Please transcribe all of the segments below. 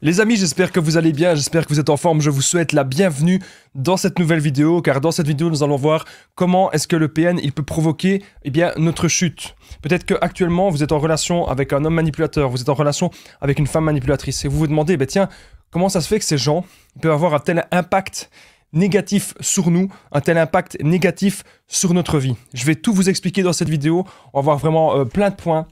Les amis, j'espère que vous allez bien, j'espère que vous êtes en forme, je vous souhaite la bienvenue dans cette nouvelle vidéo, car dans cette vidéo, nous allons voir comment est-ce que le PN, il peut provoquer, eh bien, notre chute. Peut-être que actuellement vous êtes en relation avec un homme manipulateur, vous êtes en relation avec une femme manipulatrice, et vous vous demandez, bah, tiens, comment ça se fait que ces gens peuvent avoir un tel impact négatif sur nous, un tel impact négatif sur notre vie. Je vais tout vous expliquer dans cette vidéo, on va voir vraiment euh, plein de points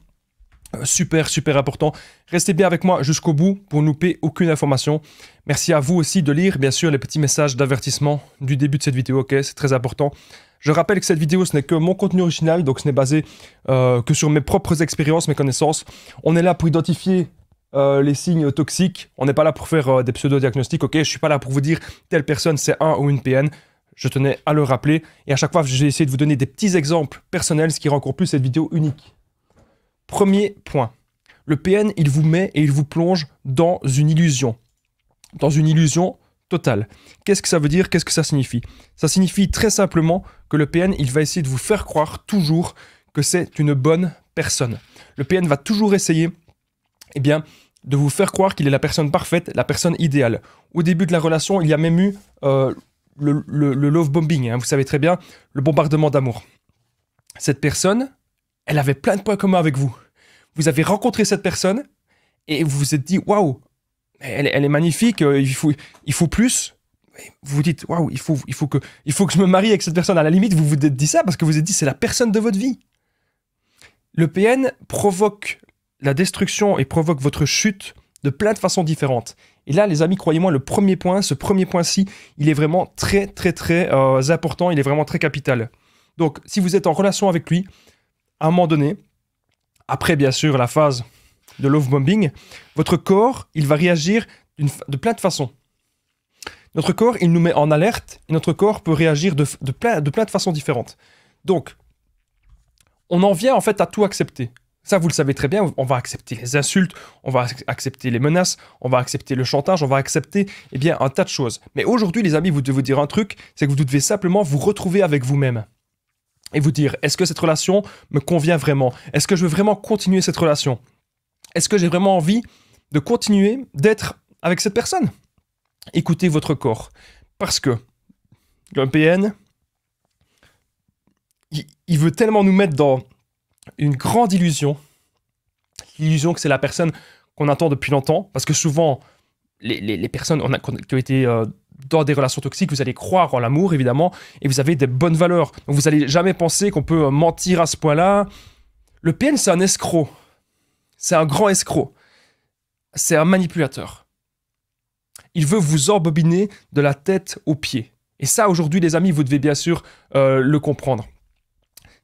euh, super, super important. Restez bien avec moi jusqu'au bout pour ne louper aucune information. Merci à vous aussi de lire, bien sûr, les petits messages d'avertissement du début de cette vidéo, ok C'est très important. Je rappelle que cette vidéo, ce n'est que mon contenu original, donc ce n'est basé euh, que sur mes propres expériences, mes connaissances. On est là pour identifier euh, les signes toxiques. On n'est pas là pour faire des pseudo-diagnostics, ok Je ne suis pas là pour vous dire telle personne, c'est un ou une PN je tenais à le rappeler. Et à chaque fois, j'ai essayé de vous donner des petits exemples personnels, ce qui rend encore plus cette vidéo unique. Premier point. Le PN, il vous met et il vous plonge dans une illusion. Dans une illusion totale. Qu'est-ce que ça veut dire Qu'est-ce que ça signifie Ça signifie très simplement que le PN, il va essayer de vous faire croire toujours que c'est une bonne personne. Le PN va toujours essayer eh bien, de vous faire croire qu'il est la personne parfaite, la personne idéale. Au début de la relation, il y a même eu euh, le, love bombing, hein. vous savez très bien, le bombardement d'amour. Cette personne, elle avait plein de points communs avec vous. Vous avez rencontré cette personne et vous vous êtes dit, waouh, elle, est magnifique, euh, il faut, il faut plus. Vous vous dites, waouh, il faut, il, faut que, il faut que je me marie avec cette personne. À la limite, vous vous êtes dit ça parce que vous vous êtes dit, c'est la personne de votre vie. Le PN provoque la destruction et provoque votre chute de plein de façons différentes. Et là, les amis, croyez-moi, le premier point, ce premier point-ci, il est vraiment très, très, très euh, important, il est vraiment très capital. Donc, si vous êtes en relation avec lui, à un moment donné, après bien sûr la phase de love bombing, votre corps, il va réagir de plein de façons. Notre corps, il nous met en alerte et notre corps peut réagir de, plein, de plein de façons différentes. Donc, on en vient en fait à tout accepter. Ça, vous le savez très bien, on va accepter les insultes, on va accepter les menaces, on va accepter le chantage, on va accepter eh bien, un tas de choses. Mais aujourd'hui, les amis, vous devez vous dire un truc, c'est que vous devez simplement vous retrouver avec vous-même et vous dire, est-ce que cette relation me convient vraiment Est-ce que je veux vraiment continuer cette relation Est-ce que j'ai vraiment envie de continuer d'être avec cette personne Écoutez votre corps. Parce que le il veut tellement nous mettre dans une grande illusion, l'illusion que c'est la personne qu'on attend depuis longtemps, parce que souvent, les, personnes qui ont été euh, dans des relations toxiques, vous allez croire en l'amour, évidemment, et vous avez des bonnes valeurs. vous n'allez jamais penser qu'on peut euh, mentir à ce point-là. Le PN, c'est un escroc. C'est un grand escroc. C'est un manipulateur. Il veut vous embobiner de la tête aux pieds. Et ça, aujourd'hui, les amis, vous devez bien sûr euh, le comprendre.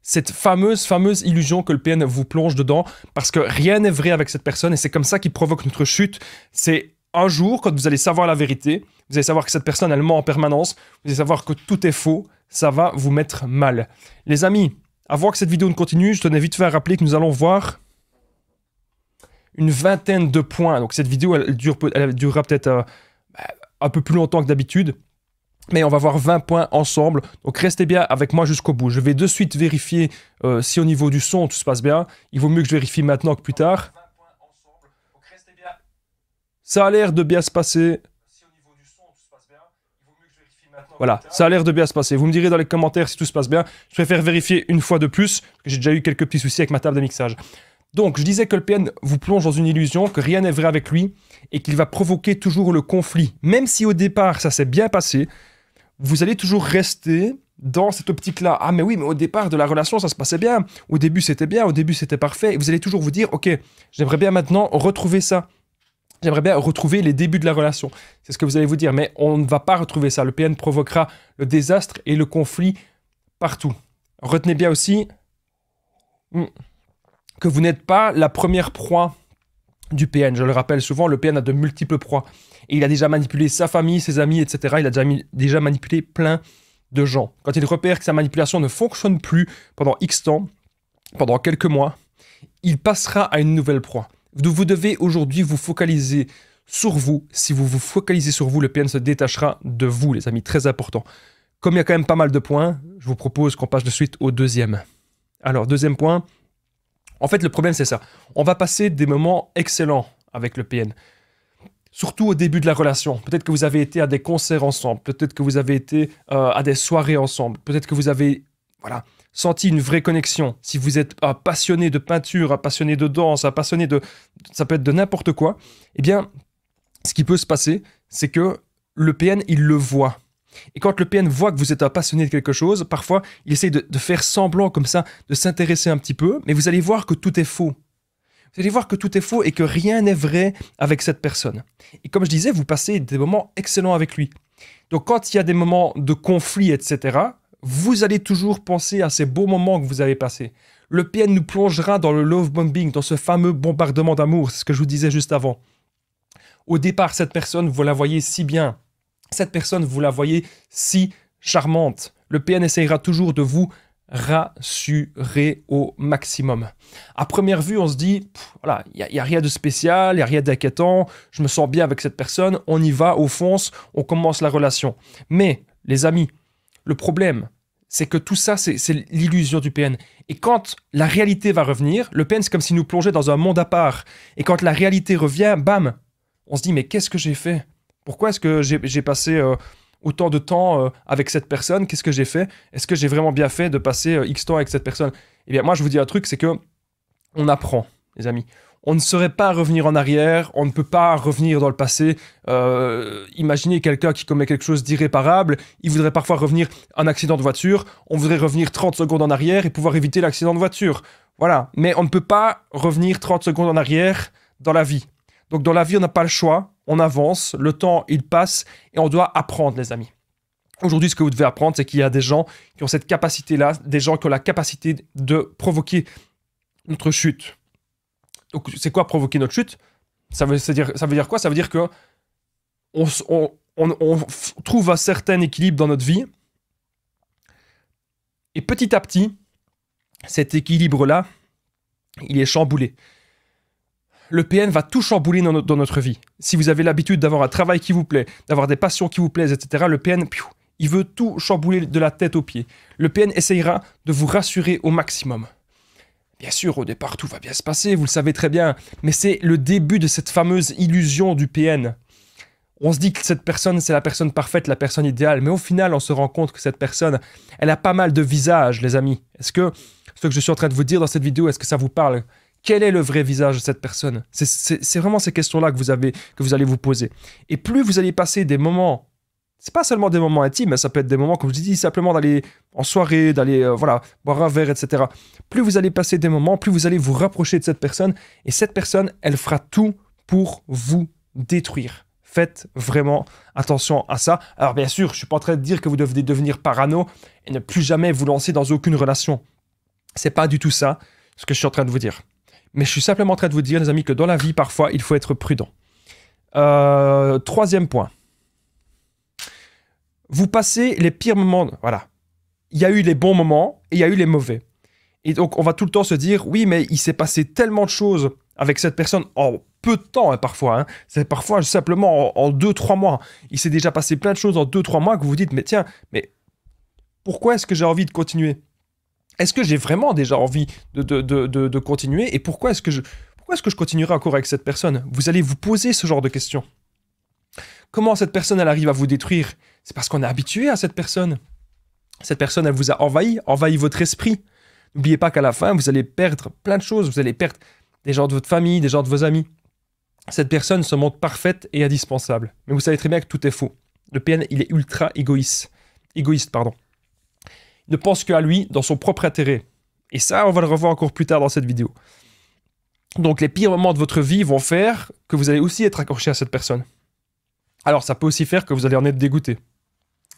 Cette fameuse, fameuse illusion que le PN vous plonge dedans, parce que rien n'est vrai avec cette personne, et c'est comme ça qu'il provoque notre chute. C'est un jour, quand vous allez savoir la vérité, vous allez savoir que cette personne, elle ment en permanence, vous allez savoir que tout est faux, ça va vous mettre mal. Les amis, avant que cette vidéo ne continue, je tenais vite fait à rappeler que nous allons voir une vingtaine de points. Donc cette vidéo, elle, durera peut-être euh, un peu plus longtemps que d'habitude. Mais on va voir 20 points ensemble. Donc restez bien avec moi jusqu'au bout. Je vais de suite vérifier euh, si au niveau du son tout se passe bien. Il vaut mieux que je vérifie maintenant que plus tard. Ça a l'air de bien se passer. Voilà, ça a l'air de bien se passer. Vous me direz dans les commentaires si tout se passe bien. Je préfère vérifier une fois de plus, j'ai déjà eu quelques petits soucis avec ma table de mixage. Donc, je disais que le PN vous plonge dans une illusion, que rien n'est vrai avec lui, et qu'il va provoquer toujours le conflit. Même si au départ, ça s'est bien passé, vous allez toujours rester dans cette optique-là. Ah mais oui, mais au départ de la relation, ça se passait bien. Au début, c'était bien. Au début, c'était parfait. Et vous allez toujours vous dire, ok, j'aimerais bien maintenant retrouver ça. J'aimerais bien retrouver les débuts de la relation. C'est ce que vous allez vous dire, mais on ne va pas retrouver ça. Le PN provoquera le désastre et le conflit partout. Retenez bien aussi hmm, que vous n'êtes pas la première proie du PN. Je le rappelle souvent, le PN a de multiples proies. Et il a déjà manipulé sa famille, ses amis, etc. Il a déjà, déjà manipulé plein de gens. Quand il repère que sa manipulation ne fonctionne plus pendant X temps, pendant quelques mois, il passera à une nouvelle proie. Vous devez aujourd'hui vous focaliser sur vous. Si vous vous focalisez sur vous, le PN se détachera de vous, les amis. Très important. Comme il y a quand même pas mal de points, je vous propose qu'on passe de suite au deuxième. Alors, deuxième point. En fait, le problème, c'est ça. On va passer des moments excellents avec le PN. Surtout au début de la relation. Peut-être que vous avez été à des concerts ensemble. Peut-être que vous avez été euh, à des soirées ensemble. Peut-être que vous avez... Voilà senti une vraie connexion, si vous êtes un passionné de peinture, un passionné de danse, un passionné de... ça peut être de n'importe quoi, eh bien, ce qui peut se passer, c'est que le PN, il le voit. Et quand le PN voit que vous êtes un passionné de quelque chose, parfois, il essaye de faire semblant comme ça, de s'intéresser un petit peu, mais vous allez voir que tout est faux. Vous allez voir que tout est faux et que rien n'est vrai avec cette personne. Et comme je disais, vous passez des moments excellents avec lui. Donc quand il y a des moments de conflit, etc., vous allez toujours penser à ces beaux moments que vous avez passés. Le PN nous plongera dans le love bombing, dans ce fameux bombardement d'amour, c'est ce que je vous disais juste avant. Au départ, cette personne, vous la voyez si bien. Cette personne, vous la voyez si charmante. Le PN essayera toujours de vous rassurer au maximum. À première vue, on se dit, voilà, il n'y a, a, rien de spécial, il n'y a rien d'inquiétant, je me sens bien avec cette personne, on y va, on fonce, on commence la relation. Mais, les amis, le problème, c'est que tout ça, c'est l'illusion du PN. Et quand la réalité va revenir, le PN, c'est comme si nous plongeait dans un monde à part. Et quand la réalité revient, bam, on se dit, mais qu'est-ce que j'ai fait Pourquoi est-ce que j'ai passé euh, autant de temps euh, avec cette personne Qu'est-ce que j'ai fait Est-ce que j'ai vraiment bien fait de passer euh, X temps avec cette personne Eh bien, moi, je vous dis un truc, c'est que on apprend, les amis on ne saurait pas revenir en arrière, on ne peut pas revenir dans le passé. Euh, imaginez quelqu'un qui commet quelque chose d'irréparable, il voudrait parfois revenir un accident de voiture, on voudrait revenir 30 secondes en arrière et pouvoir éviter l'accident de voiture. Voilà, mais on ne peut pas revenir 30 secondes en arrière dans la vie. Donc dans la vie, on n'a pas le choix, on avance, le temps, il passe et on doit apprendre les amis. Aujourd'hui, ce que vous devez apprendre, c'est qu'il y a des gens qui ont cette capacité-là, des gens qui ont la capacité de provoquer notre chute c'est quoi provoquer notre chute ça veut, dire, ça veut dire quoi Ça veut dire que on, trouve un certain équilibre dans notre vie. Et petit à petit, cet équilibre-là, il est chamboulé. Le PN va tout chambouler dans, notre vie. Si vous avez l'habitude d'avoir un travail qui vous plaît, d'avoir des passions qui vous plaisent, etc., le PN, il veut tout chambouler de la tête aux pieds. Le PN essayera de vous rassurer au maximum. Bien sûr, au départ, tout va bien se passer, vous le savez très bien, mais c'est le début de cette fameuse illusion du PN. On se dit que cette personne, c'est la personne parfaite, la personne idéale, mais au final, on se rend compte que cette personne, elle a pas mal de visages, les amis. Est-ce que ce que je suis en train de vous dire dans cette vidéo, est-ce que ça vous parle Quel est le vrai visage de cette personne C'est vraiment ces questions-là que, vous avez, que vous allez vous poser. Et plus vous allez passer des moments c'est pas seulement des moments intimes, ça peut être des moments, comme je dis, simplement d'aller en soirée, d'aller euh, voilà, boire un verre, etc. Plus vous allez passer des moments, plus vous allez vous rapprocher de cette personne, et cette personne, elle fera tout pour vous détruire. Faites vraiment attention à ça. Alors bien sûr, je suis pas en train de dire que vous devez devenir parano et ne plus jamais vous lancer dans aucune relation. C'est pas du tout ça ce que je suis en train de vous dire. Mais je suis simplement en train de vous dire, les amis, que dans la vie, parfois, il faut être prudent. Euh, troisième point vous passez les pires moments. Voilà. Il y a eu les bons moments et il y a eu les mauvais. Et donc, on va tout le temps se dire, oui, mais il s'est passé tellement de choses avec cette personne en peu de temps, hein, parfois. Hein. C'est parfois simplement en 2-3 mois. Il s'est déjà passé plein de choses en 2-3 mois que vous vous dites, mais tiens, mais pourquoi est-ce que j'ai envie de continuer Est-ce que j'ai vraiment déjà envie de, continuer Et pourquoi est-ce que je... Pourquoi est-ce que je continuerai encore avec cette personne Vous allez vous poser ce genre de questions. Comment cette personne, elle arrive à vous détruire C'est parce qu'on est habitué à cette personne. Cette personne, elle vous a envahi, envahi votre esprit. N'oubliez pas qu'à la fin, vous allez perdre plein de choses. Vous allez perdre des gens de votre famille, des gens de vos amis. Cette personne se montre parfaite et indispensable. Mais vous savez très bien que tout est faux. Le PN, il est ultra égoïste. Égoïste, pardon. Il ne pense qu'à lui, dans son propre intérêt. Et ça, on va le revoir encore plus tard dans cette vidéo. Donc les pires moments de votre vie vont faire que vous allez aussi être accroché à cette personne. Alors, ça peut aussi faire que vous allez en être dégoûté.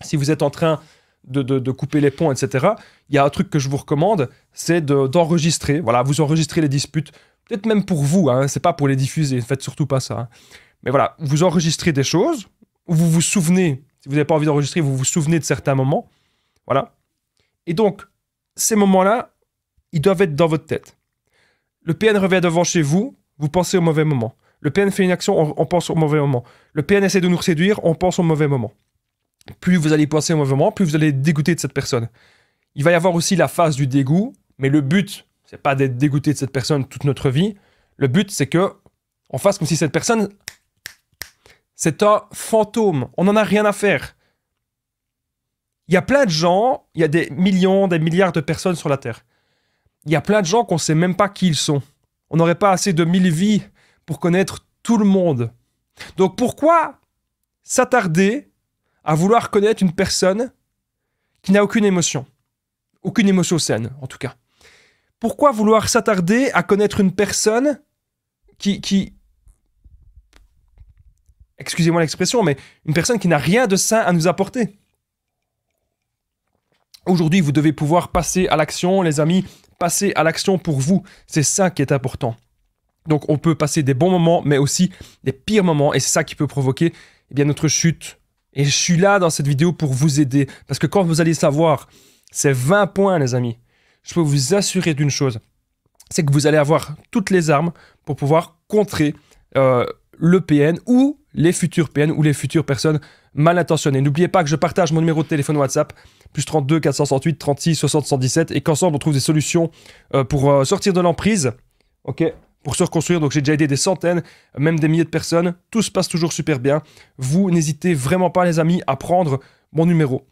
Si vous êtes en train de, couper les ponts, etc., il y a un truc que je vous recommande, c'est d'enregistrer. voilà, vous enregistrez les disputes, peut-être même pour vous, hein, c'est pas pour les diffuser, faites surtout pas ça. Hein. Mais voilà, vous enregistrez des choses, vous vous souvenez, si vous n'avez pas envie d'enregistrer, vous vous souvenez de certains moments. Voilà. Et donc, ces moments-là, ils doivent être dans votre tête. Le PN revient devant chez vous, vous pensez au mauvais moment. Le PN fait une action, on, pense au mauvais moment. Le PN essaie de nous séduire, on pense au mauvais moment. Plus vous allez penser au mauvais moment, plus vous allez dégoûter de cette personne. Il va y avoir aussi la phase du dégoût, mais le but, c'est pas d'être dégoûté de cette personne toute notre vie. Le but, c'est que en fasse comme si cette personne, c'est un fantôme. On n'en a rien à faire. Il y a plein de gens, il y a des millions, des milliards de personnes sur la Terre. Il y a plein de gens qu'on ne sait même pas qui ils sont. On n'aurait pas assez de mille vies pour connaître tout le monde. Donc pourquoi s'attarder à vouloir connaître une personne qui n'a aucune émotion Aucune émotion saine, en tout cas. Pourquoi vouloir s'attarder à connaître une personne qui... Excusez-moi l'expression, mais une personne qui n'a rien de sain à nous apporter. Aujourd'hui, vous devez pouvoir passer à l'action, les amis, passer à l'action pour vous. C'est ça qui est important. Donc on peut passer des bons moments, mais aussi des pires moments, et c'est ça qui peut provoquer eh bien, notre chute. Et je suis là dans cette vidéo pour vous aider, parce que quand vous allez savoir, ces 20 points les amis, je peux vous assurer d'une chose, c'est que vous allez avoir toutes les armes pour pouvoir contrer euh, le PN ou les futurs PN ou les futures personnes mal intentionnées. N'oubliez pas que je partage mon numéro de téléphone WhatsApp, plus 32 468 36 60 117, et qu'ensemble on trouve des solutions euh, pour euh, sortir de l'emprise. Ok pour se reconstruire. Donc j'ai déjà aidé des centaines, même des milliers de personnes. Tout se passe toujours super bien. Vous n'hésitez vraiment pas, les amis, à prendre mon numéro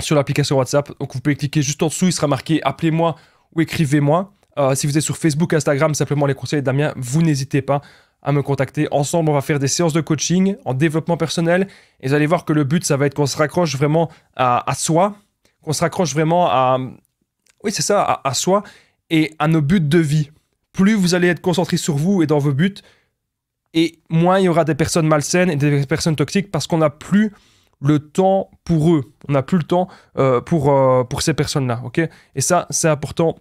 sur l'application WhatsApp. Donc vous pouvez cliquer juste en dessous, il sera marqué appelez-moi ou écrivez-moi. Euh, si vous êtes sur Facebook, Instagram, simplement les conseils de Damien, vous n'hésitez pas à me contacter. Ensemble, on va faire des séances de coaching en développement personnel. Et vous allez voir que le but, ça va être qu'on se raccroche vraiment à, soi, qu'on se raccroche vraiment à... Oui, c'est ça, à soi et à nos buts de vie plus vous allez être concentré sur vous et dans vos buts, et moins il y aura des personnes malsaines et des personnes toxiques parce qu'on n'a plus le temps pour eux. On n'a plus le temps euh, pour, euh, pour ces personnes-là. ok et ça, c'est important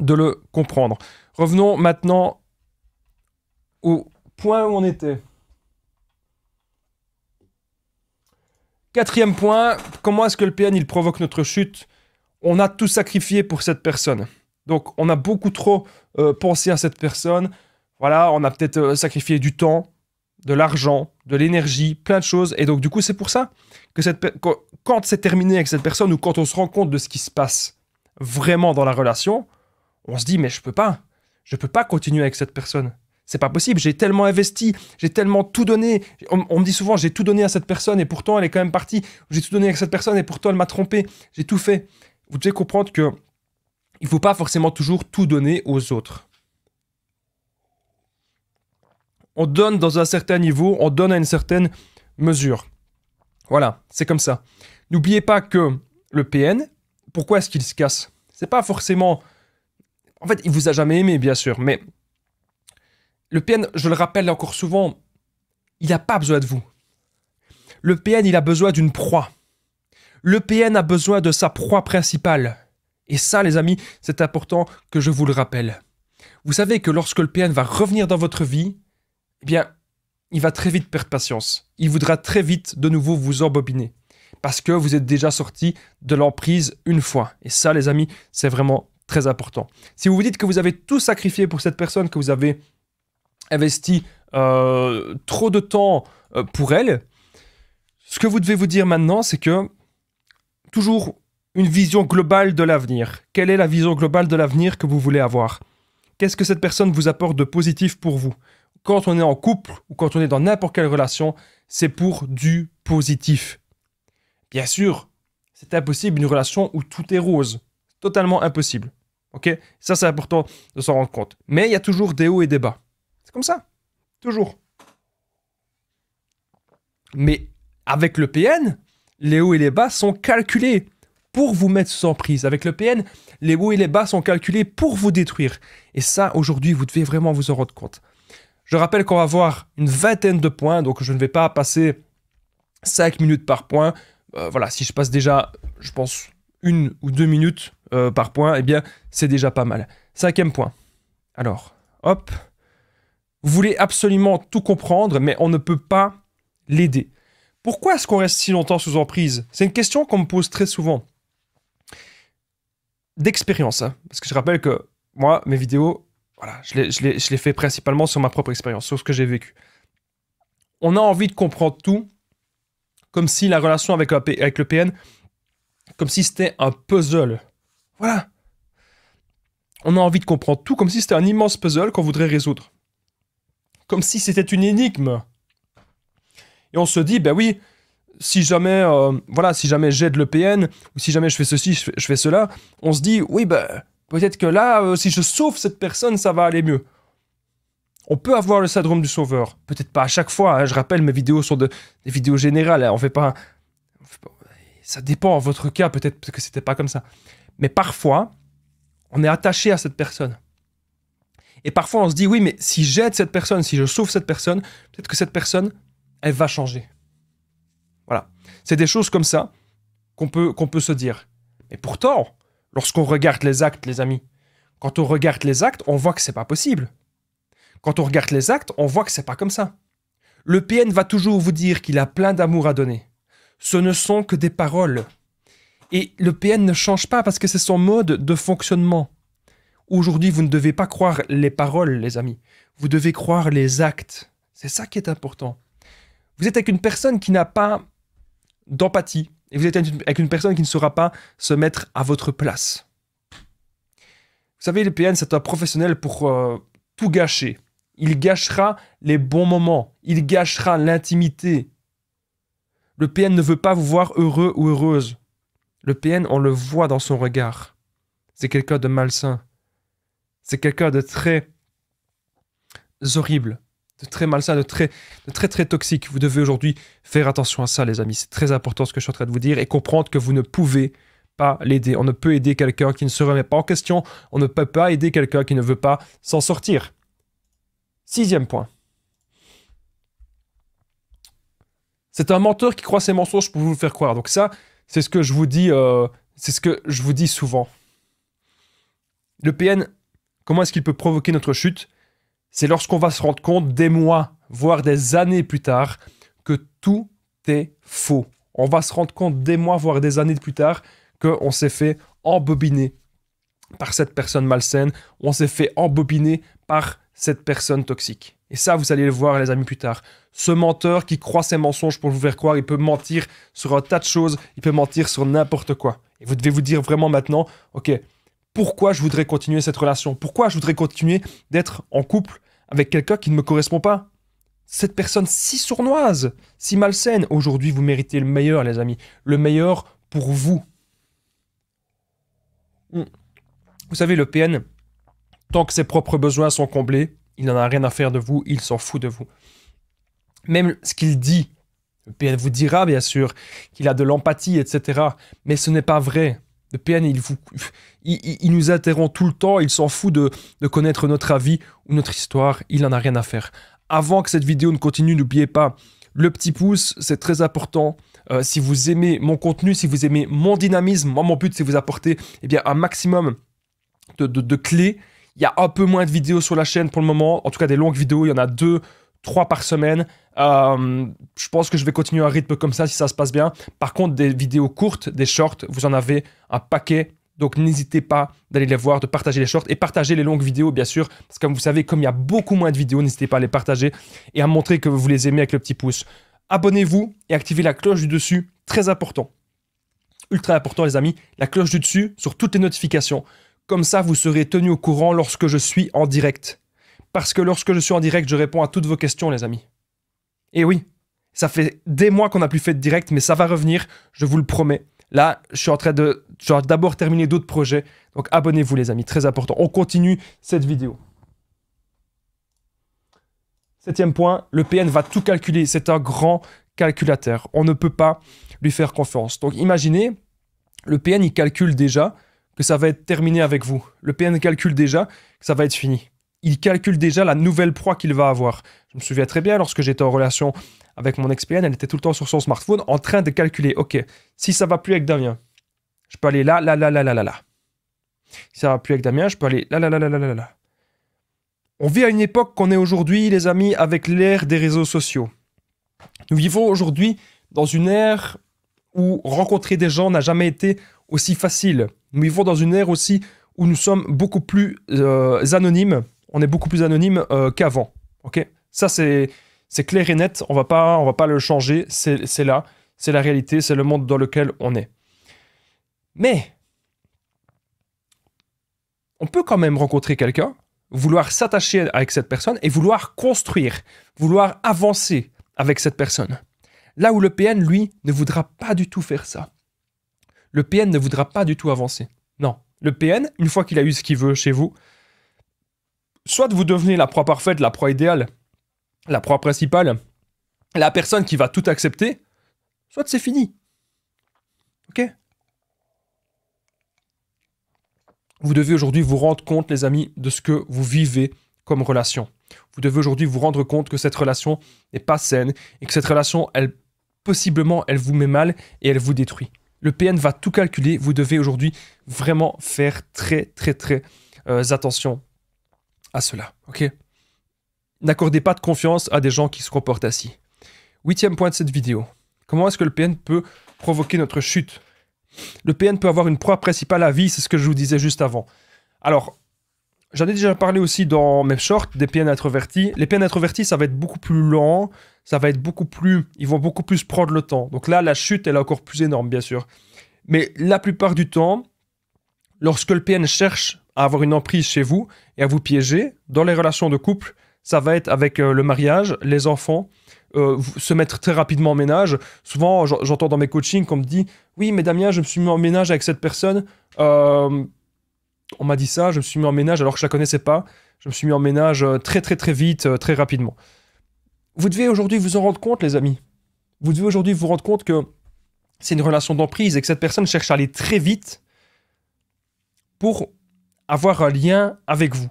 de le comprendre. Revenons maintenant au point où on était. Quatrième point, comment est-ce que le PN provoque notre chute On a tout sacrifié pour cette personne. Donc on a beaucoup trop euh, pensé à cette personne. Voilà, on a peut-être euh, sacrifié du temps, de l'argent, de l'énergie, plein de choses. Et donc du coup, c'est pour ça que cette quand c'est terminé avec cette personne ou quand on se rend compte de ce qui se passe vraiment dans la relation, on se dit mais je peux pas, je peux pas continuer avec cette personne. C'est pas possible, j'ai tellement investi, j'ai tellement tout donné. On, me dit souvent j'ai tout donné à cette personne et pourtant elle est quand même partie. J'ai tout donné avec cette personne et pourtant elle m'a trompé. J'ai tout fait. Vous devez comprendre que il ne faut pas forcément toujours tout donner aux autres. On donne dans un certain niveau, on donne à une certaine mesure. Voilà, c'est comme ça. N'oubliez pas que le PN, pourquoi est-ce qu'il se casse C'est pas forcément. En fait, il vous a jamais aimé, bien sûr, mais le PN, je le rappelle encore souvent, il n'a pas besoin de vous. Le PN, il a besoin d'une proie. Le PN a besoin de sa proie principale. Et ça, les amis, c'est important que je vous le rappelle. Vous savez que lorsque le PN va revenir dans votre vie, eh bien, il va très vite perdre patience. Il voudra très vite de nouveau vous embobiner. Parce que vous êtes déjà sorti de l'emprise une fois. Et ça, les amis, c'est vraiment très important. Si vous vous dites que vous avez tout sacrifié pour cette personne, que vous avez investi euh, trop de temps euh, pour elle, ce que vous devez vous dire maintenant, c'est que toujours une vision globale de l'avenir. Quelle est la vision globale de l'avenir que vous voulez avoir Qu'est-ce que cette personne vous apporte de positif pour vous Quand on est en couple ou quand on est dans n'importe quelle relation, c'est pour du positif. Bien sûr, c'est impossible une relation où tout est rose. Totalement impossible. Ok Ça, c'est important de s'en rendre compte. Mais il y a toujours des hauts et des bas. C'est comme ça. Toujours. Mais avec le PN, les hauts et les bas sont calculés pour vous mettre sous emprise. Avec le PN, les hauts et les bas sont calculés pour vous détruire. Et ça, aujourd'hui, vous devez vraiment vous en rendre compte. Je rappelle qu'on va voir une vingtaine de points, donc je ne vais pas passer cinq minutes par point. Euh, voilà, si je passe déjà, je pense, une ou deux minutes euh, par point, eh bien, c'est déjà pas mal. Cinquième point. Alors, hop. Vous voulez absolument tout comprendre, mais on ne peut pas l'aider. Pourquoi est-ce qu'on reste si longtemps sous emprise C'est une question qu'on me pose très souvent d'expérience. Hein. parce que je rappelle que moi, mes vidéos, voilà, je les, je fais principalement sur ma propre expérience, sur ce que j'ai vécu. On a envie de comprendre tout, comme si la relation avec, avec le PN, comme si c'était un puzzle. Voilà. On a envie de comprendre tout, comme si c'était un immense puzzle qu'on voudrait résoudre. Comme si c'était une énigme. Et on se dit, ben oui, si jamais, euh, voilà, si jamais j'aide le PN, ou si jamais je fais ceci, je fais, cela, on se dit, oui, ben, peut-être que là, euh, si je sauve cette personne, ça va aller mieux. On peut avoir le syndrome du sauveur. Peut-être pas à chaque fois. Hein. je rappelle, mes vidéos sont de, des vidéos générales. Hein. on fait pas. ça dépend en votre cas, peut-être parce que c'était pas comme ça. Mais parfois, on est attaché à cette personne. Et parfois, on se dit, oui, mais si j'aide cette personne, si je sauve cette personne, peut-être que cette personne, elle va changer. Voilà. C'est des choses comme ça qu'on peut, peut se dire. Et pourtant, lorsqu'on regarde les actes, les amis, quand on regarde les actes, on voit que c'est pas possible. Quand on regarde les actes, on voit que c'est pas comme ça. Le PN va toujours vous dire qu'il a plein d'amour à donner. Ce ne sont que des paroles. Et le PN ne change pas parce que c'est son mode de fonctionnement. Aujourd'hui, vous ne devez pas croire les paroles, les amis. Vous devez croire les actes. C'est ça qui est important. Vous êtes avec une personne qui n'a pas d'empathie. Et vous êtes avec une personne qui ne saura pas se mettre à votre place. Vous savez, le PN, c'est un professionnel pour euh, tout gâcher. Il gâchera les bons moments. Il gâchera l'intimité. Le PN ne veut pas vous voir heureux ou heureuse. Le PN, on le voit dans son regard. C'est quelqu'un de malsain. C'est quelqu'un de très horrible de très malsain, de très, très très toxique. Vous devez aujourd'hui faire attention à ça, les amis. C'est très important ce que je suis en train de vous dire et comprendre que vous ne pouvez pas l'aider. On ne peut aider quelqu'un qui ne se remet pas en question. On ne peut pas aider quelqu'un qui ne veut pas s'en sortir. Sixième point. C'est un menteur qui croit ses mensonges pour vous le faire croire. Donc ça, c'est ce que je vous dis, euh, c'est ce que je vous dis souvent. Le PN, comment est-ce qu'il peut provoquer notre chute c'est lorsqu'on va se rendre compte des mois, voire des années plus tard, que tout est faux. On va se rendre compte des mois, voire des années plus tard, qu'on s'est fait embobiner par cette personne malsaine, on s'est fait embobiner par cette personne toxique. Et ça, vous allez le voir, les amis, plus tard. Ce menteur qui croit ses mensonges pour vous faire croire, il peut mentir sur un tas de choses, il peut mentir sur n'importe quoi. Et vous devez vous dire vraiment maintenant, ok, pourquoi je voudrais continuer cette relation Pourquoi je voudrais continuer d'être en couple avec quelqu'un qui ne me correspond pas. Cette personne si sournoise, si malsaine, aujourd'hui vous méritez le meilleur, les amis. Le meilleur pour vous. Hmm. Vous savez, le PN, tant que ses propres besoins sont comblés, il n'en a rien à faire de vous, il s'en fout de vous. Même ce qu'il dit, le PN vous dira bien sûr qu'il a de l'empathie, etc. Mais ce n'est pas vrai. Le PN, il, nous interrompt tout le temps, il s'en fout de, connaître notre avis ou notre histoire, il n'en a rien à faire. Avant que cette vidéo ne continue, n'oubliez pas le petit pouce, c'est très important. Euh, si vous aimez mon contenu, si vous aimez mon dynamisme, mon but c'est vous apporter eh bien, un maximum de, de clés. Il y a un peu moins de vidéos sur la chaîne pour le moment, en tout cas des longues vidéos, il y en a deux, trois par semaine. Euh, je pense que je vais continuer un rythme comme ça si ça se passe bien. Par contre, des vidéos courtes, des shorts, vous en avez un paquet. Donc n'hésitez pas d'aller les voir, de partager les shorts et partager les longues vidéos, bien sûr. Parce que comme vous savez, comme il y a beaucoup moins de vidéos, n'hésitez pas à les partager et à montrer que vous les aimez avec le petit pouce. Abonnez-vous et activez la cloche du dessus. Très important. Ultra important, les amis. La cloche du dessus sur toutes les notifications. Comme ça, vous serez tenu au courant lorsque je suis en direct. Parce que lorsque je suis en direct, je réponds à toutes vos questions, les amis. Et oui, ça fait des mois qu'on n'a plus fait de direct, mais ça va revenir, je vous le promets. Là, je suis en train de d'abord terminer d'autres projets. Donc abonnez-vous les amis, très important. On continue cette vidéo. Septième point, le PN va tout calculer. C'est un grand calculateur. On ne peut pas lui faire confiance. Donc imaginez, le PN, il calcule déjà que ça va être terminé avec vous. Le PN calcule déjà que ça va être fini il calcule déjà la nouvelle proie qu'il va avoir. Je me souviens très bien, lorsque j'étais en relation avec mon ex-PN, elle était tout le temps sur son smartphone en train de calculer, ok, si ça va plus avec Damien, je peux aller là, là, là, là, là, là, là. Si ça va plus avec Damien, je peux aller là, là, là, là, là, là, On vit à une époque qu'on est aujourd'hui, les amis, avec l'ère des réseaux sociaux. Nous vivons aujourd'hui dans une ère où rencontrer des gens n'a jamais été aussi facile. Nous vivons dans une ère aussi où nous sommes beaucoup plus anonymes on est beaucoup plus anonyme euh, qu'avant. Ok, ça c'est clair et net. On va pas on va pas le changer. C'est là, c'est la réalité, c'est le monde dans lequel on est. Mais on peut quand même rencontrer quelqu'un, vouloir s'attacher avec cette personne et vouloir construire, vouloir avancer avec cette personne. Là où le PN, lui, ne voudra pas du tout faire ça. Le PN ne voudra pas du tout avancer. Non. Le PN, une fois qu'il a eu ce qu'il veut chez vous, soit vous devenez la proie parfaite, la proie idéale, la proie principale, la personne qui va tout accepter, soit c'est fini. Ok Vous devez aujourd'hui vous rendre compte, les amis, de ce que vous vivez comme relation. Vous devez aujourd'hui vous rendre compte que cette relation n'est pas saine et que cette relation, elle, possiblement, elle vous met mal et elle vous détruit. Le PN va tout calculer. Vous devez aujourd'hui vraiment faire très, très, très euh, attention cela. Ok N'accordez pas de confiance à des gens qui se comportent ainsi. Huitième point de cette vidéo. Comment est-ce que le PN peut provoquer notre chute Le PN peut avoir une proie principale à vie, c'est ce que je vous disais juste avant. Alors, j'en ai déjà parlé aussi dans mes shorts des PN introvertis. Les PN introvertis, ça va être beaucoup plus lent, ça va être beaucoup plus. Ils vont beaucoup plus prendre le temps. Donc là, la chute, elle est encore plus énorme, bien sûr. Mais la plupart du temps, lorsque le PN cherche à avoir une emprise chez vous et à vous piéger. Dans les relations de couple, ça va être avec euh, le mariage, les enfants, euh, se mettre très rapidement en ménage. Souvent, j'entends dans mes coachings qu'on me dit Oui, mais Damien, je me suis mis en ménage avec cette personne. Euh, on m'a dit ça, je me suis mis en ménage alors que je la connaissais pas. Je me suis mis en ménage très, très, très vite, très rapidement. Vous devez aujourd'hui vous en rendre compte, les amis. Vous devez aujourd'hui vous rendre compte que c'est une relation d'emprise et que cette personne cherche à aller très vite pour avoir un lien avec vous.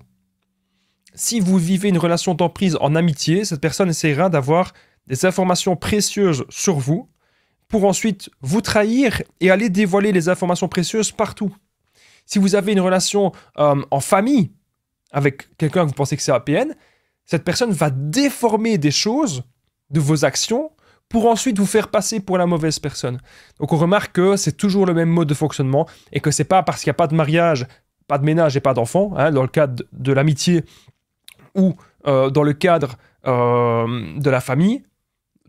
Si vous vivez une relation d'emprise en amitié, cette personne essaiera d'avoir des informations précieuses sur vous pour ensuite vous trahir et aller dévoiler les informations précieuses partout. Si vous avez une relation euh, en famille avec quelqu'un que vous pensez que c'est APN, cette personne va déformer des choses de vos actions pour ensuite vous faire passer pour la mauvaise personne. Donc on remarque que c'est toujours le même mode de fonctionnement et que c'est pas parce qu'il n'y a pas de mariage, pas de ménage et pas d'enfant, hein, dans le cadre de l'amitié ou euh, dans le cadre euh, de la famille,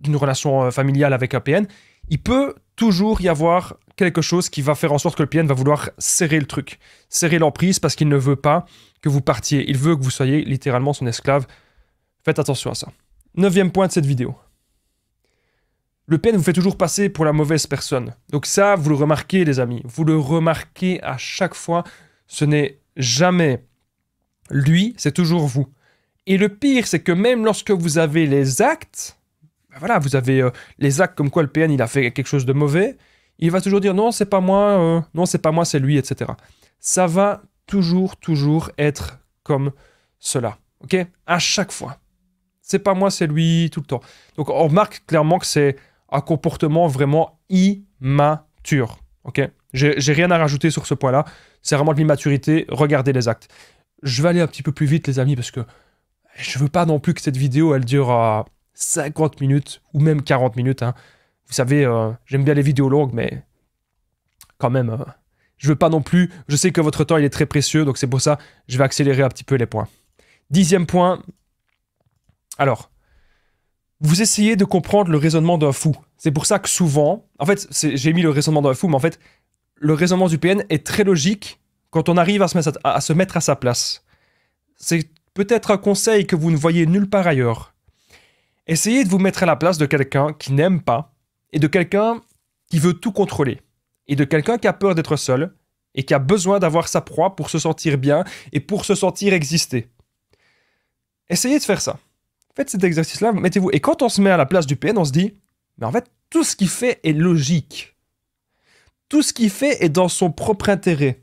d'une relation euh, familiale avec un PN, il peut toujours y avoir quelque chose qui va faire en sorte que le PN va vouloir serrer le truc, serrer l'emprise parce qu'il ne veut pas que vous partiez. Il veut que vous soyez littéralement son esclave. Faites attention à ça. Neuvième point de cette vidéo. Le PN vous fait toujours passer pour la mauvaise personne. Donc ça, vous le remarquez les amis, vous le remarquez à chaque fois ce n'est jamais lui, c'est toujours vous. Et le pire, c'est que même lorsque vous avez les actes, ben voilà, vous avez euh, les actes comme quoi le PN il a fait quelque chose de mauvais, il va toujours dire non, c'est pas moi, euh, non, c'est pas moi, c'est lui, etc. Ça va toujours, toujours être comme cela. OK À chaque fois. C'est pas moi, c'est lui, tout le temps. Donc on remarque clairement que c'est un comportement vraiment immature. OK j'ai rien à rajouter sur ce point-là. C'est vraiment de l'immaturité. Regardez les actes. Je vais aller un petit peu plus vite, les amis, parce que je veux pas non plus que cette vidéo, elle dure 50 euh, minutes ou même 40 minutes. Hein. Vous savez, euh, j'aime bien les vidéos longues, mais quand même, je euh, je veux pas non plus. Je sais que votre temps, il est très précieux, donc c'est pour ça, je vais accélérer un petit peu les points. Dixième point. Alors, vous essayez de comprendre le raisonnement d'un fou. C'est pour ça que souvent, en fait, j'ai mis le raisonnement d'un fou, mais en fait, le raisonnement du PN est très logique quand on arrive à se mettre à, sa place. C'est peut-être un conseil que vous ne voyez nulle part ailleurs. Essayez de vous mettre à la place de quelqu'un qui n'aime pas et de quelqu'un qui veut tout contrôler et de quelqu'un qui a peur d'être seul et qui a besoin d'avoir sa proie pour se sentir bien et pour se sentir exister. Essayez de faire ça. Faites cet exercice-là, mettez-vous. Et quand on se met à la place du PN, on se dit, mais en fait, tout ce qu'il fait est logique. Tout ce qu'il fait est dans son propre intérêt.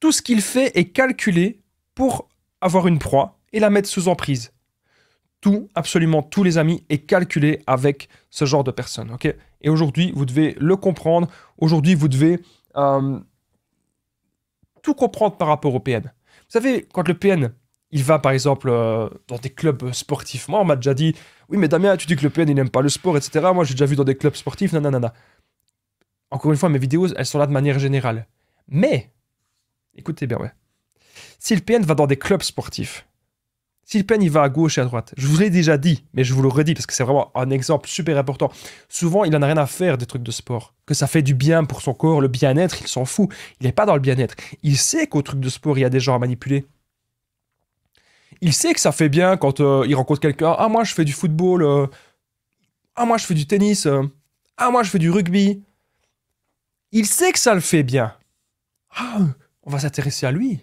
Tout ce qu'il fait est calculé pour avoir une proie et la mettre sous emprise. Tout, absolument tous les amis, est calculé avec ce genre de personne, ok et aujourd'hui, vous devez le comprendre. Aujourd'hui, vous devez euh, tout comprendre par rapport au PN. Vous savez, quand le PN il va par exemple euh, dans des clubs sportifs. Moi, on m'a déjà dit Oui, mais Damien, tu dis que le PN, il n'aime pas le sport, etc. Moi, j'ai déjà vu dans des clubs sportifs, nanana. Encore une fois, mes vidéos, elles sont là de manière générale. Mais, écoutez bien, ouais. Si le PN va dans des clubs sportifs, si le PN il va à gauche et à droite, je vous l'ai déjà dit, mais je vous le redis parce que c'est vraiment un exemple super important. Souvent, il en a rien à faire des trucs de sport, que ça fait du bien pour son corps, le bien-être, il s'en fout. Il n'est pas dans le bien-être. Il sait qu'au truc de sport, il y a des gens à manipuler. Il sait que ça fait bien quand euh, il rencontre quelqu'un. Ah, moi, je fais du football. Euh. Ah, moi, je fais du tennis. Euh. Ah, moi, je fais du rugby. Il sait que ça le fait bien. Ah, on va s'intéresser à lui.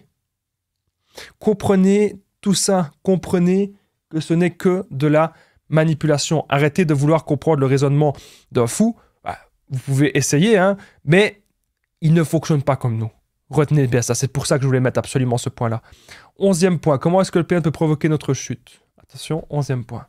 Comprenez tout ça, comprenez que ce n'est que de la manipulation. Arrêtez de vouloir comprendre le raisonnement d'un fou. Bah, vous pouvez essayer, hein, mais il ne fonctionne pas comme nous. Retenez bien ça, c'est pour ça que je voulais mettre absolument ce point-là. Onzième point, comment est-ce que le PN peut provoquer notre chute Attention, onzième point.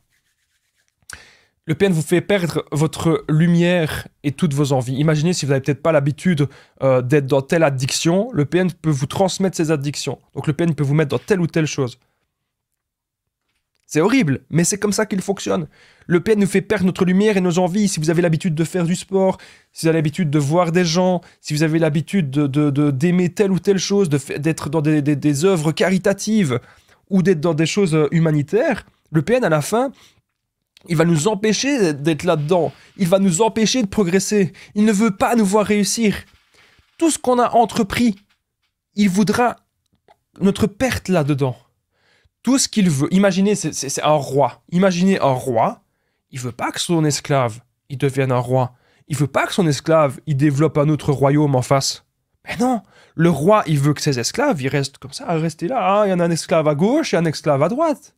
Le PN vous fait perdre votre lumière et toutes vos envies. Imaginez si vous n'avez peut-être pas l'habitude euh, d'être dans telle addiction, le PN peut vous transmettre ces addictions. Donc le PN peut vous mettre dans telle ou telle chose. C'est horrible, mais c'est comme ça qu'il fonctionne. Le PN nous fait perdre notre lumière et nos envies. Si vous avez l'habitude de faire du sport, si vous avez l'habitude de voir des gens, si vous avez l'habitude d'aimer de, telle ou telle chose, d'être dans des, des, des œuvres caritatives ou d'être dans des choses euh, humanitaires, le PN à la fin, il va nous empêcher d'être là-dedans. Il va nous empêcher de progresser. Il ne veut pas nous voir réussir. Tout ce qu'on a entrepris, il voudra notre perte là-dedans. Tout ce qu'il veut. Imaginez, c'est un roi. Imaginez un roi. Il veut pas que son esclave, il devienne un roi. Il veut pas que son esclave, il développe un autre royaume en face. Mais non, le roi, il veut que ses esclaves, il restent comme ça, rester là. Ah, il y en a un esclave à gauche et un esclave à droite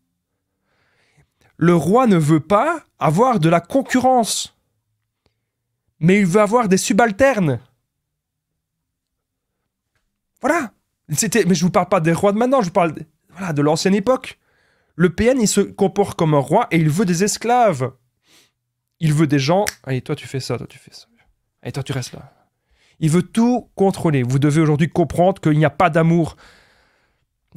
le roi ne veut pas avoir de la concurrence, mais il veut avoir des subalternes. Voilà. mais je vous parle pas des rois de maintenant, je vous parle de, voilà, de l'ancienne époque. Le PN, il se comporte comme un roi et il veut des esclaves. Il veut des gens. Allez, toi, tu fais ça, toi, tu fais ça. Et toi, tu restes là. Il veut tout contrôler. Vous devez aujourd'hui comprendre qu'il n'y a pas d'amour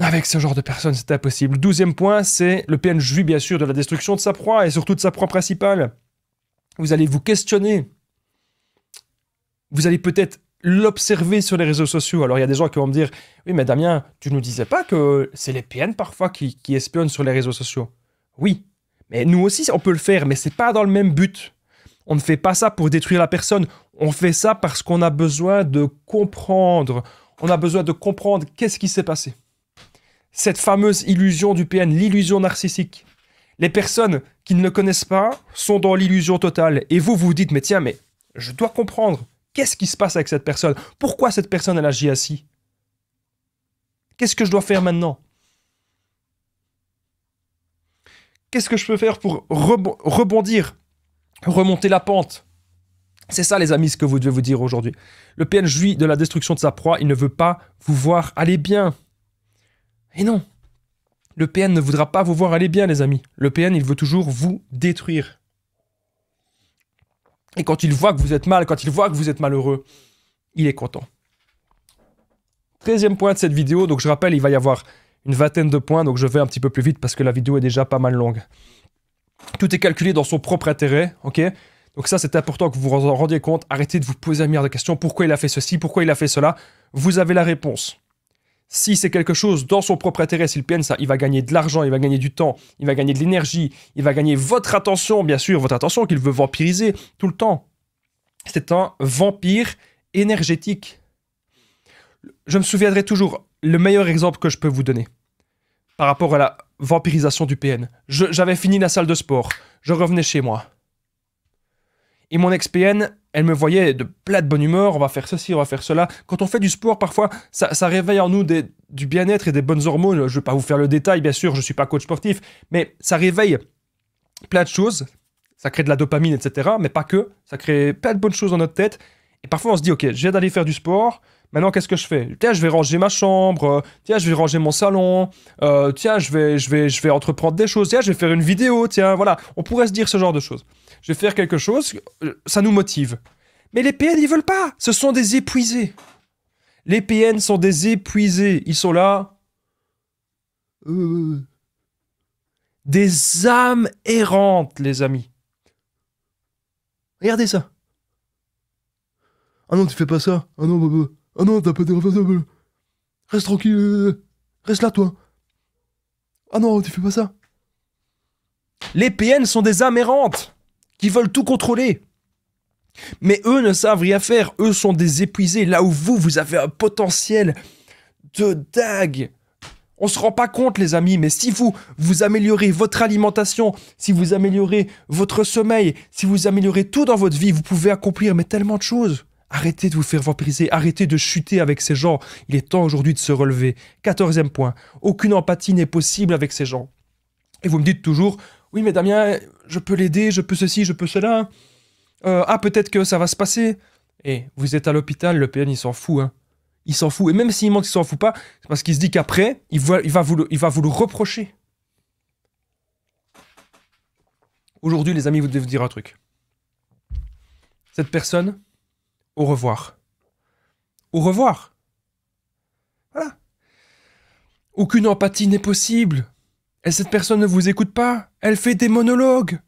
avec ce genre de personnes, c'est impossible. Douzième point, c'est le PN bien sûr de la destruction de sa proie et surtout de sa proie principale. Vous allez vous questionner. Vous allez peut-être l'observer sur les réseaux sociaux. Alors il y a des gens qui vont me dire Oui, mais Damien, tu nous disais pas que c'est les PN parfois qui, qui espionnent sur les réseaux sociaux Oui, mais nous aussi on peut le faire, mais c'est pas dans le même but. On ne fait pas ça pour détruire la personne. On fait ça parce qu'on a besoin de comprendre. On a besoin de comprendre qu'est-ce qui s'est passé cette fameuse illusion du PN, l'illusion narcissique. Les personnes qui ne le connaissent pas sont dans l'illusion totale. Et vous, vous dites, mais tiens, mais je dois comprendre. Qu'est-ce qui se passe avec cette personne Pourquoi cette personne, elle agit ainsi Qu'est-ce que je dois faire maintenant Qu'est-ce que je peux faire pour rebondir, remonter la pente C'est ça, les amis, ce que vous devez vous dire aujourd'hui. Le PN jouit de la destruction de sa proie. Il ne veut pas vous voir aller bien. Et eh non Le PN ne voudra pas vous voir aller bien, les amis. Le PN, il veut toujours vous détruire. Et quand il voit que vous êtes mal, quand il voit que vous êtes malheureux, il est content. Treizième point de cette vidéo, donc je rappelle, il va y avoir une vingtaine de points, donc je vais un petit peu plus vite parce que la vidéo est déjà pas mal longue. Tout est calculé dans son propre intérêt, ok Donc ça, c'est important que vous vous en rendiez compte. Arrêtez de vous poser un milliard de questions. Pourquoi il a fait ceci Pourquoi il a fait cela Vous avez la réponse si c'est quelque chose dans son propre intérêt, s'il PN, ça, il va gagner de l'argent, il va gagner du temps, il va gagner de l'énergie, il va gagner votre attention, bien sûr, votre attention qu'il veut vampiriser tout le temps. C'est un vampire énergétique. Je me souviendrai toujours, le meilleur exemple que je peux vous donner par rapport à la vampirisation du PN. J'avais fini la salle de sport, je revenais chez moi. Et mon ex-PN elle me voyait de plein de bonne humeur, on va faire ceci, on va faire cela. Quand on fait du sport, parfois, ça, réveille en nous du bien-être et des bonnes hormones. Je ne vais pas vous faire le détail, bien sûr, je ne suis pas coach sportif, mais ça réveille plein de choses. Ça crée de la dopamine, etc. Mais pas que. Ça crée plein de bonnes choses dans notre tête. Et parfois, on se dit, OK, j'ai d'aller faire du sport. Maintenant, qu'est-ce que je fais Tiens, je vais ranger ma chambre. Tiens, je vais ranger mon salon. Euh, tiens, je vais, je, vais, je vais entreprendre des choses. Tiens, je vais faire une vidéo. Tiens, voilà. On pourrait se dire ce genre de choses je vais faire quelque chose, euh, ça nous motive. Mais les PN, ils veulent pas. Ce sont des épuisés. Les PN sont des épuisés. Ils sont là. Euh. Des âmes errantes, les amis. Regardez ça. Ah non, tu fais pas ça. Ah non, ah non, t'as pas de Reste tranquille. Euh, reste là, toi. Ah non, tu fais pas ça. Les PN sont des âmes errantes veulent tout contrôler. Mais eux ne savent rien faire, eux sont des épuisés, là où vous, vous avez un potentiel de dingue. On se rend pas compte, les amis, mais si vous, vous améliorez votre alimentation, si vous améliorez votre sommeil, si vous améliorez tout dans votre vie, vous pouvez accomplir mais tellement de choses. Arrêtez de vous faire vampiriser, arrêtez de chuter avec ces gens. Il est temps aujourd'hui de se relever. Quatorzième point, aucune empathie n'est possible avec ces gens. Et vous me dites toujours, oui, mais Damien, je peux l'aider, je peux ceci, je peux cela. Euh, ah, peut-être que ça va se passer. Et eh, vous êtes à l'hôpital, le PN, il s'en fout. Hein. Il s'en fout. Et même s'il manque, il s'en fout pas, c'est parce qu'il se dit qu'après, il va, il va vous le reprocher. Aujourd'hui, les amis, vous devez vous dire un truc. Cette personne, au revoir. Au revoir. Voilà. Aucune empathie n'est possible. Et cette personne ne vous écoute pas. Elle fait des monologues.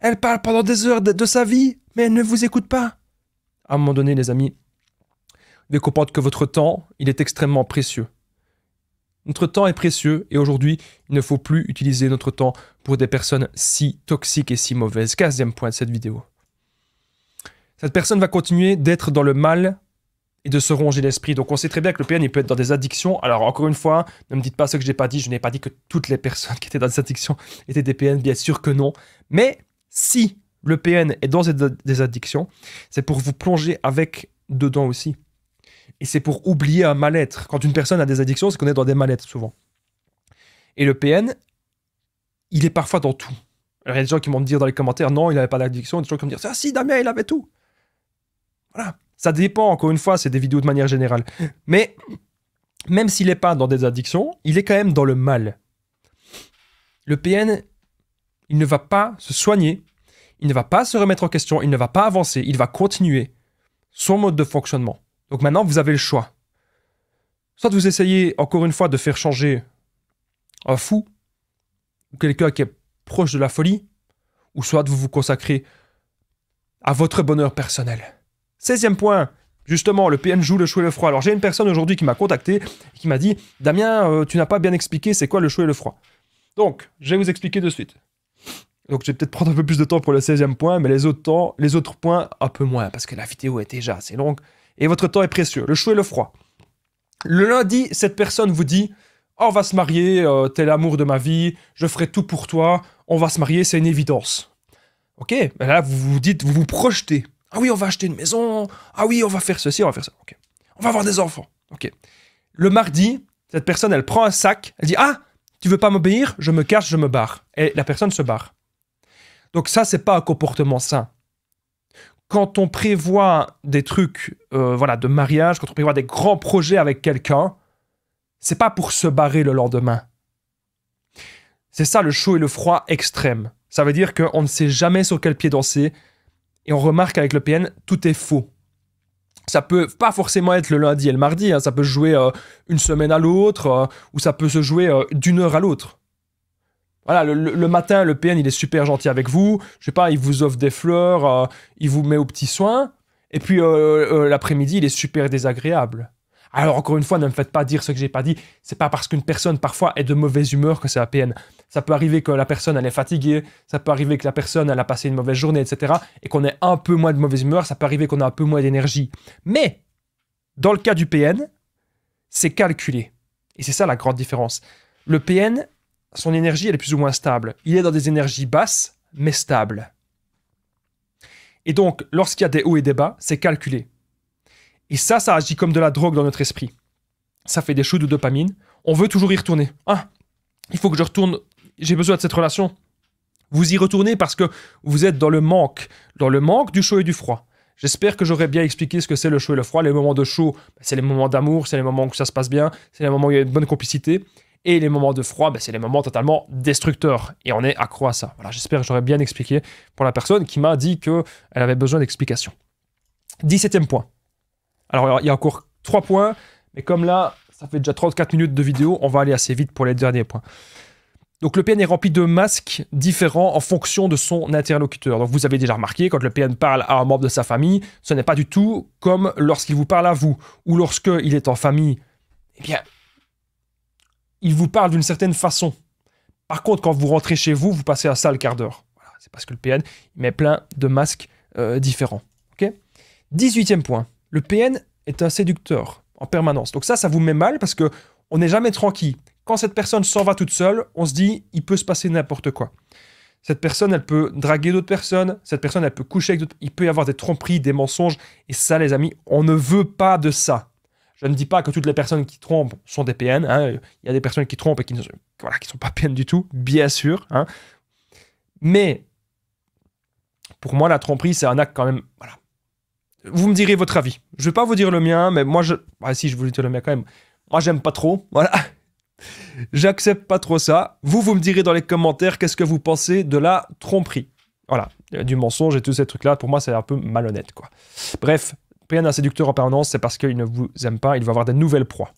Elle parle pendant des heures de, sa vie, mais elle ne vous écoute pas. À un moment donné, les amis, de comprendre que votre temps, il est extrêmement précieux. Notre temps est précieux et aujourd'hui, il ne faut plus utiliser notre temps pour des personnes si toxiques et si mauvaises. Quatrième point de cette vidéo. Cette personne va continuer d'être dans le mal et de se ronger l'esprit. Donc on sait très bien que le PN, il peut être dans des addictions. Alors encore une fois, ne me dites pas ce que je n'ai pas dit. Je n'ai pas dit que toutes les personnes qui étaient dans des addictions étaient des PN, bien sûr que non. Mais si le PN est dans des addictions, c'est pour vous plonger avec dedans aussi. Et c'est pour oublier un mal-être. Quand une personne a des addictions, c'est qu'on est dans des mal-être souvent. Et le PN, il est parfois dans tout. Alors il y a des gens qui vont me dire dans les commentaires, non, il n'avait pas d'addiction. Il y a des gens qui vont me dire, ah si, Damien, il avait tout. Voilà. Ça dépend, encore une fois, c'est des vidéos de manière générale. Mais même s'il n'est pas dans des addictions, il est quand même dans le mal. Le PN, il ne va pas se soigner, il ne va pas se remettre en question, il ne va pas avancer, il va continuer son mode de fonctionnement. Donc maintenant, vous avez le choix. Soit vous essayez, encore une fois, de faire changer un fou, ou quelqu'un qui est proche de la folie, ou soit vous vous consacrez à votre bonheur personnel. 16 point, justement, le PN joue le chaud et le froid. Alors j'ai une personne aujourd'hui qui m'a contacté qui m'a dit Damien, euh, tu n'as pas bien expliqué c'est quoi le chaud et le froid. Donc, je vais vous expliquer de suite. Donc, je vais peut-être prendre un peu plus de temps pour le 16 point, mais les autres, temps, les autres points, un peu moins, parce que la vidéo est déjà assez longue et votre temps est précieux. Le chaud et le froid. Le lundi, cette personne vous dit On va se marier, euh, t'es l'amour de ma vie, je ferai tout pour toi, on va se marier, c'est une évidence. Ok là, vous vous dites, vous vous projetez. Ah oui, on va acheter une maison. Ah oui, on va faire ceci, on va faire ça. On va avoir des enfants. Le mardi, cette personne, elle prend un sac. Elle dit Ah, tu veux pas m'obéir Je me cache, je me barre. Et la personne se barre. Donc ça, c'est pas un comportement sain. Quand on prévoit des trucs, euh, voilà, de mariage, quand on prévoit des grands projets avec quelqu'un, c'est pas pour se barrer le lendemain. C'est ça le chaud et le froid extrême. Ça veut dire qu'on ne sait jamais sur quel pied danser, et on remarque avec le PN, tout est faux. Ça peut pas forcément être le lundi et le mardi, hein. ça peut se jouer euh, une semaine à l'autre, euh, ou ça peut se jouer euh, d'une heure à l'autre. Voilà, le, matin, le PN, il est super gentil avec vous, je sais pas, il vous offre des fleurs, il vous met au petit soin. et puis l'après-midi, il est super désagréable. Alors encore une fois, ne me faites pas dire ce que j'ai pas dit, c'est pas parce qu'une personne parfois est de mauvaise humeur que c'est un PN. Ça peut arriver que la personne, elle est fatiguée. Ça peut arriver que la personne, elle a passé une mauvaise journée, etc. Et qu'on ait un peu moins de mauvaise humeur. Ça peut arriver qu'on ait un peu moins d'énergie. Mais, dans le cas du PN, c'est calculé. Et c'est ça la grande différence. Le PN, son énergie, elle est plus ou moins stable. Il est dans des énergies basses, mais stables. Et donc, lorsqu'il y a des hauts et des bas, c'est calculé. Et ça, ça agit comme de la drogue dans notre esprit. Ça fait des shoots de dopamine. On veut toujours y retourner. Ah, il faut que je retourne j'ai besoin de cette relation. Vous y retournez parce que vous êtes dans le manque, dans le manque du chaud et du froid. J'espère que j'aurai bien expliqué ce que c'est le chaud et le froid. Les moments de chaud, bah, c'est les moments d'amour, c'est les moments où ça se passe bien, c'est les moments où il y a une bonne complicité. Et les moments de froid, bah, c'est les moments totalement destructeurs. Et on est accro à ça. Voilà, j'espère que j'aurai bien expliqué pour la personne qui m'a dit qu'elle avait besoin d'explications. 17e point. Alors, il y a encore 3 points, mais comme là, ça fait déjà 34 minutes de vidéo, on va aller assez vite pour les derniers points. Donc le PN est rempli de masques différents en fonction de son interlocuteur. Donc vous avez déjà remarqué, quand le PN parle à un membre de sa famille, ce n'est pas du tout comme lorsqu'il vous parle à vous, ou lorsqu'il est en famille, eh bien, il vous parle d'une certaine façon. Par contre, quand vous rentrez chez vous, vous passez un sale quart d'heure. c'est parce que le PN met plein de masques euh, différents. Ok 18e point, le PN est un séducteur en permanence. Donc ça, ça vous met mal parce que on n'est jamais tranquille quand cette personne s'en va toute seule, on se dit, il peut se passer n'importe quoi. Cette personne, elle peut draguer d'autres personnes, cette personne, elle peut coucher avec d'autres, il peut y avoir des tromperies, des mensonges, et ça, les amis, on ne veut pas de ça. Je ne dis pas que toutes les personnes qui trompent sont des PN, hein. il y a des personnes qui trompent et qui ne sont, voilà, qui sont pas PN du tout, bien sûr. Hein. Mais pour moi, la tromperie, c'est un acte quand même. Voilà. Vous me direz votre avis. Je ne vais pas vous dire le mien, mais moi, je. si, je voulais te le mien quand même. Moi, j'aime pas trop. Voilà. J'accepte pas trop ça. Vous, vous me direz dans les commentaires qu'est-ce que vous pensez de la tromperie. Voilà, euh, du mensonge et tous ces trucs-là, pour moi, c'est un peu malhonnête, quoi. Bref, rien un séducteur en permanence, c'est parce qu'il ne vous aime pas, il va avoir des nouvelles proies.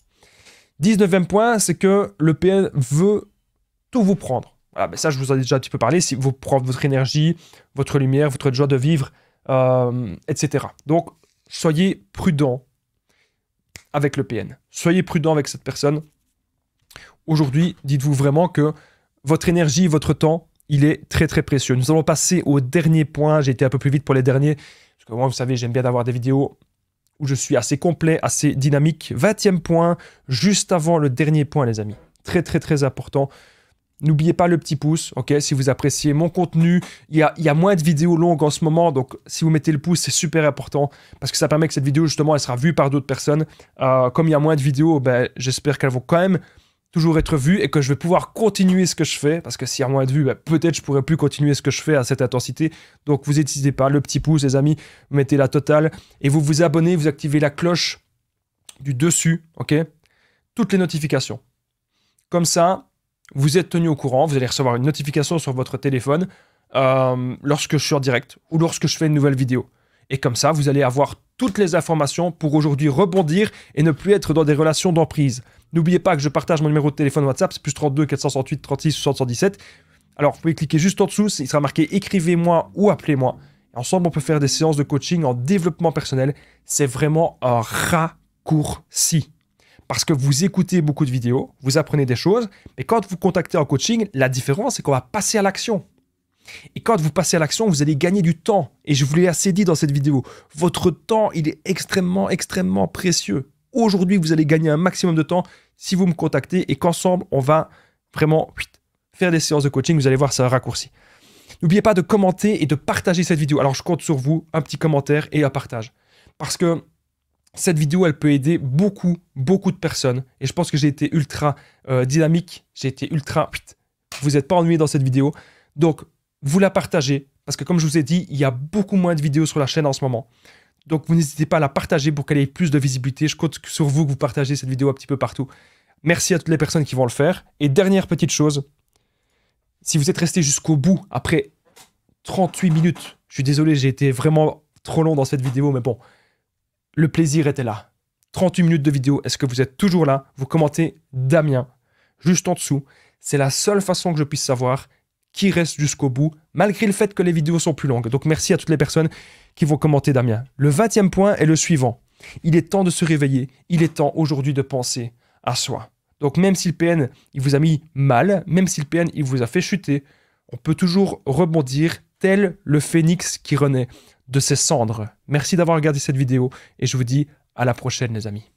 19e point, c'est que le PN veut tout vous prendre. Voilà, mais ça, je vous en ai déjà un petit peu parlé, si vous prenez votre énergie, votre lumière, votre joie de vivre, euh, etc. Donc, soyez prudent avec le PN. Soyez prudent avec cette personne aujourd'hui, dites-vous vraiment que votre énergie, votre temps, il est très très précieux. Nous allons passer au dernier point. J'ai été un peu plus vite pour les derniers. Parce que moi, vous savez, j'aime bien d'avoir des vidéos où je suis assez complet, assez dynamique. 20e point, juste avant le dernier point, les amis. Très très très important. N'oubliez pas le petit pouce, ok, si vous appréciez mon contenu. Il y, a, moins de vidéos longues en ce moment, donc si vous mettez le pouce, c'est super important parce que ça permet que cette vidéo, justement, elle sera vue par d'autres personnes. Euh, comme il y a moins de vidéos, ben, j'espère qu'elles vont quand même toujours être vu et que je vais pouvoir continuer ce que je fais, parce que si à moins de vue bah, peut-être je pourrais plus continuer ce que je fais à cette intensité. Donc vous n'hésitez pas, le petit pouce, les amis, mettez la totale et vous vous abonnez, vous activez la cloche du dessus, ok Toutes les notifications. Comme ça, vous êtes tenu au courant, vous allez recevoir une notification sur votre téléphone euh, lorsque je suis en direct ou lorsque je fais une nouvelle vidéo. Et comme ça, vous allez avoir toutes les informations pour aujourd'hui rebondir et ne plus être dans des relations d'emprise. N'oubliez pas que je partage mon numéro de téléphone WhatsApp, c'est plus 32 468 36 77. Alors, vous pouvez cliquer juste en dessous, il sera marqué écrivez-moi ou appelez-moi. Ensemble, on peut faire des séances de coaching en développement personnel. C'est vraiment un raccourci. Parce que vous écoutez beaucoup de vidéos, vous apprenez des choses, mais quand vous contactez en coaching, la différence, c'est qu'on va passer à l'action. Et quand vous passez à l'action, vous allez gagner du temps. Et je vous l'ai assez dit dans cette vidéo. Votre temps, il est extrêmement, extrêmement précieux. Aujourd'hui, vous allez gagner un maximum de temps si vous me contactez et qu'ensemble, on va vraiment faire des séances de coaching. Vous allez voir, ça raccourci. N'oubliez pas de commenter et de partager cette vidéo. Alors, je compte sur vous, un petit commentaire et un partage. Parce que cette vidéo, elle peut aider beaucoup, beaucoup de personnes. Et je pense que j'ai été ultra euh, dynamique, j'ai été ultra... Vous n'êtes pas ennuyé dans cette vidéo. Donc, vous la partagez. Parce que comme je vous ai dit, il y a beaucoup moins de vidéos sur la chaîne en ce moment. Donc vous n'hésitez pas à la partager pour qu'elle ait plus de visibilité. Je compte sur vous que vous partagez cette vidéo un petit peu partout. Merci à toutes les personnes qui vont le faire. Et dernière petite chose, si vous êtes resté jusqu'au bout, après 38 minutes, je suis désolé, j'ai été vraiment trop long dans cette vidéo, mais bon, le plaisir était là. 38 minutes de vidéo, est-ce que vous êtes toujours là Vous commentez Damien, juste en dessous. C'est la seule façon que je puisse savoir qui reste jusqu'au bout, malgré le fait que les vidéos sont plus longues. Donc merci à toutes les personnes qui vont commenter Damien. Le 20e point est le suivant. Il est temps de se réveiller, il est temps aujourd'hui de penser à soi. Donc même si le PN, il vous a mis mal, même si le PN, il vous a fait chuter, on peut toujours rebondir tel le phénix qui renaît de ses cendres. Merci d'avoir regardé cette vidéo et je vous dis à la prochaine les amis.